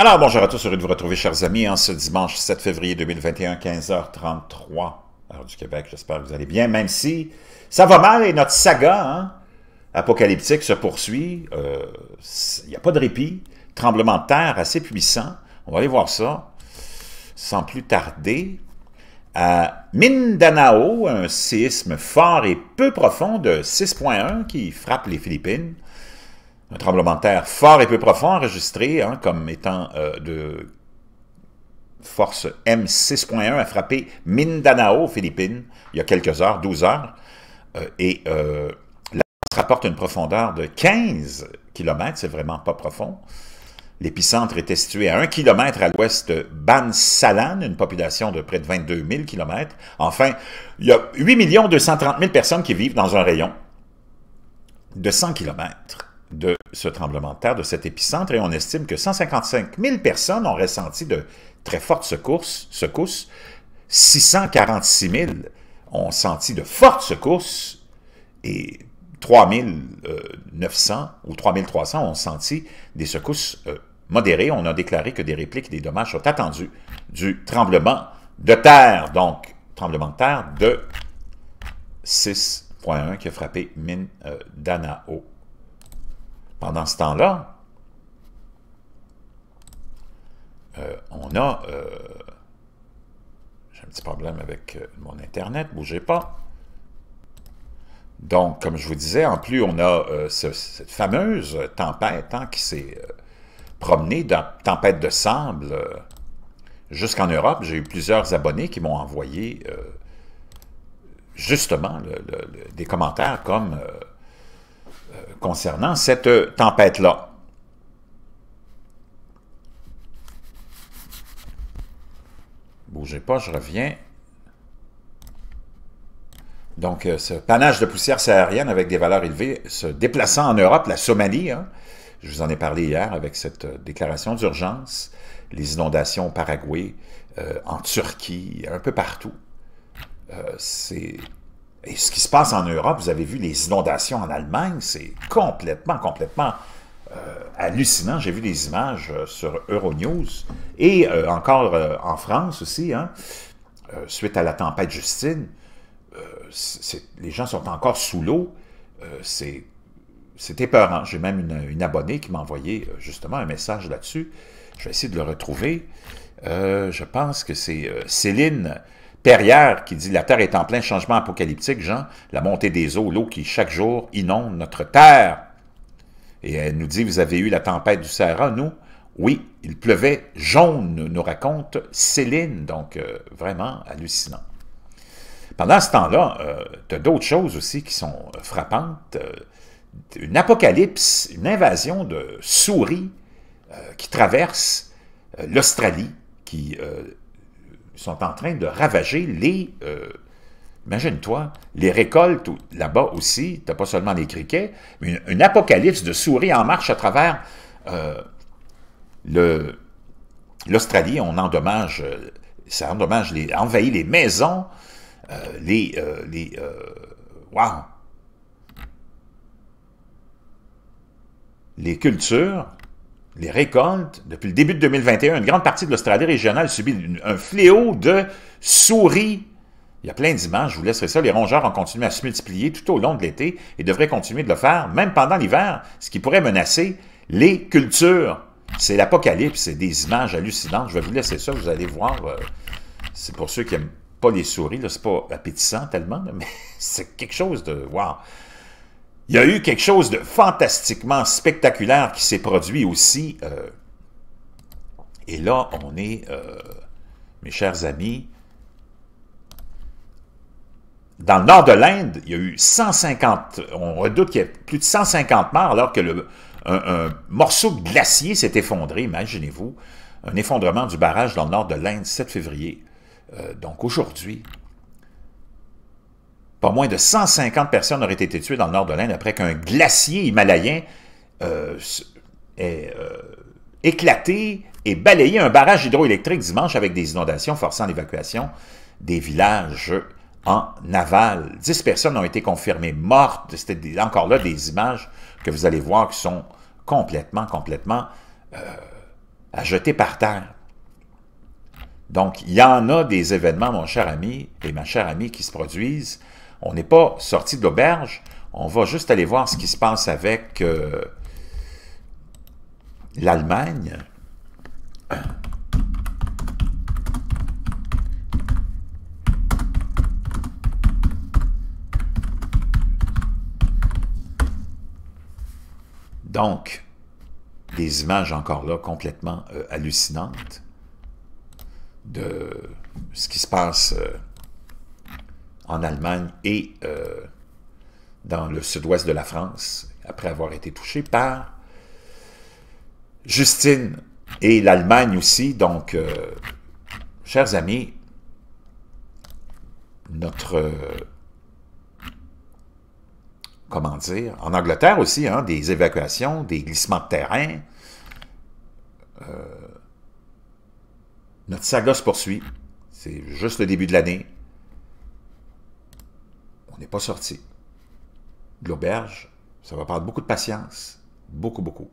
Alors, bonjour à tous, heureux de vous retrouver, chers amis, en ce dimanche 7 février 2021, 15h33, heure du Québec. J'espère que vous allez bien, même si ça va mal et notre saga hein, apocalyptique se poursuit. Il euh, n'y a pas de répit. Tremblement de terre assez puissant. On va aller voir ça sans plus tarder. À Mindanao, un séisme fort et peu profond de 6.1 qui frappe les Philippines un tremblement de terre fort et peu profond enregistré hein, comme étant euh, de force M6.1 à frappé Mindanao aux Philippines il y a quelques heures, 12 heures, euh, et euh, là, ça rapporte une profondeur de 15 km, c'est vraiment pas profond. L'épicentre était situé à 1 km à l'ouest de Bansalan, une population de près de 22 000 km. Enfin, il y a 8 230 000 personnes qui vivent dans un rayon de 100 km de ce tremblement de terre, de cet épicentre, et on estime que 155 000 personnes ont ressenti de très fortes secousses, 646 000 ont senti de fortes secousses, et 3 900 euh, ou 3 300 ont senti des secousses euh, modérées. On a déclaré que des répliques et des dommages sont attendus du tremblement de terre, donc tremblement de terre de 6.1 qui a frappé Mindanao. Euh, Danao. Pendant ce temps-là, euh, on a... Euh, j'ai un petit problème avec euh, mon Internet, bougez pas. Donc, comme je vous disais, en plus, on a cette fameuse tempête hein, qui s'est promenée, dans, tempête de sable, jusqu'en Europe. J'ai eu plusieurs abonnés qui m'ont envoyé justement des commentaires comme concernant cette euh, tempête-là. Bougez pas, je reviens. Donc, euh, ce panache de poussière saharienne avec des valeurs élevées se déplaçant en Europe, la Somalie, hein. je vous en ai parlé hier avec cette euh, déclaration d'urgence, les inondations au Paraguay, en Turquie, un peu partout. C'est et ce qui se passe en Europe, vous avez vu les inondations en Allemagne, c'est complètement, complètement euh, hallucinant. J'ai vu des images euh, sur Euronews et euh, encore en France aussi, hein. suite à la tempête Justine. les gens sont encore sous l'eau. c'est épeurant. J'ai même une, abonnée qui m'a envoyé justement un message là-dessus. Je vais essayer de le retrouver. je pense que c'est Céline derrière qui dit « La terre est en plein changement apocalyptique, Jean. La montée des eaux, l'eau qui chaque jour inonde notre terre. » Et elle nous dit « Vous avez eu la tempête du Sahara, nous? » Oui, il pleuvait jaune, nous raconte Céline. Donc, euh, vraiment hallucinant. Pendant ce temps-là, euh, tu as d'autres choses aussi qui sont frappantes. Euh, une apocalypse, une invasion de souris qui traverse l'Australie, qui sont en train de ravager les... Euh, imagine-toi, les récoltes là-bas aussi, tu n'as pas seulement les criquets, mais une, apocalypse de souris en marche à travers euh, l'Australie. On endommage, euh, ça endommage, les, envahit les maisons, les... les wow! Les cultures, les récoltes, depuis le début de 2021, une grande partie de l'Australie régionale subit un fléau de souris. Il y a plein d'images, je vous laisserai ça. Les rongeurs ont continué à se multiplier tout au long de l'été et devraient continuer de le faire, même pendant l'hiver, ce qui pourrait menacer les cultures. C'est l'apocalypse, c'est des images hallucinantes. Je vais vous laisser ça, vous allez voir. Euh, c'est pour ceux qui n'aiment pas les souris, c'est pas appétissant tellement, mais c'est quelque chose de... Wow! Il y a eu quelque chose de fantastiquement spectaculaire qui s'est produit aussi. Euh, et là, on est, euh, mes chers amis, dans le nord de l'Inde, il y a eu 150, on redoute qu'il y ait plus de 150 morts alors que le, un, morceau de glacier s'est effondré, imaginez-vous, un effondrement du barrage dans le nord de l'Inde, 7 février. Euh, donc aujourd'hui, pas moins de 150 personnes auraient été tuées dans le nord de l'Inde après qu'un glacier himalayen euh, ait euh, éclaté et balayé un barrage hydroélectrique dimanche avec des inondations forçant l'évacuation des villages en aval. 10 personnes ont été confirmées mortes. C'était encore là des images que vous allez voir qui sont complètement, complètement euh, à jeter par terre. Donc, il y en a des événements, mon cher ami et ma chère amie, qui se produisent. On n'est pas sorti de l'auberge. On va juste aller voir ce qui se passe avec euh, l'Allemagne. Donc, des images encore là complètement euh, hallucinantes de ce qui se passe euh, en Allemagne et euh, dans le sud-ouest de la France, après avoir été touché par Justine et l'Allemagne aussi. Donc, euh, chers amis, notre... Euh, comment dire? En Angleterre aussi, hein, des évacuations, des glissements de terrain. notre saga se poursuit. C'est juste le début de l'année n'est pas sorti. De l'auberge, ça va prendre beaucoup de patience. Beaucoup, beaucoup.